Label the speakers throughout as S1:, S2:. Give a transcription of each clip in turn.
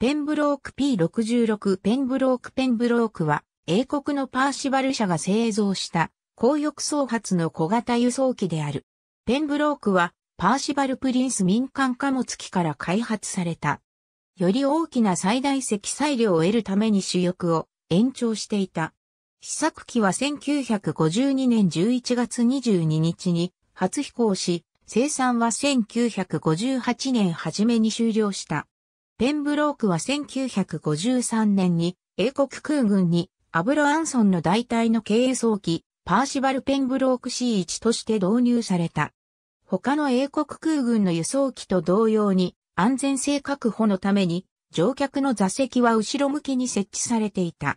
S1: ペン
S2: ブローク P66 ペンブロークペンブロークは、英国のパーシバル社が製造した、高翼総発の小型輸送機である。ペンブロークは、パーシバルプリンス民間貨物機から開発された。より大きな最大積載量を得るために主翼を延長していた。試作機は1952年11月22日に初飛行し、生産は1958年初めに終了した。ペンブロークは1953年に英国空軍にアブロ・アンソンの代替の経営装機パーシバル・ペンブローク C1 として導入された。他の英国空軍の輸送機と同様に安全性確保のために乗客の座席は後ろ向きに設置されていた。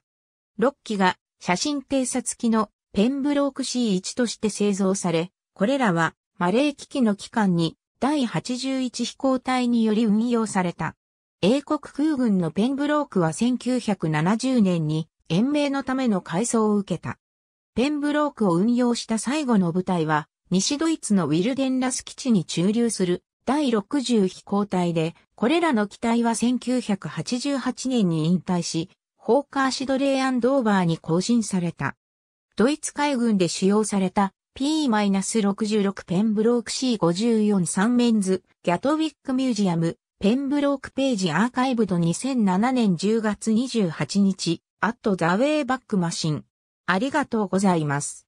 S2: 6機が写真偵察機のペンブローク C1 として製造され、これらはマレー機器の機関に第81飛行隊により運用された。英国空軍のペンブロークは1970年に延命のための改装を受けた。ペンブロークを運用した最後の部隊は、西ドイツのウィルデンラス基地に駐留する第60飛行隊で、これらの機体は1988年に引退し、ホーカーシドレーアンドーバーに更新された。ドイツ海軍で使用された P-66 ペンブローク C54 ンメンズギャトウィックミュージアムペンブロークページアーカイブド2007年10月28日、アットザウェイバックマシン。ありがと
S1: うございます。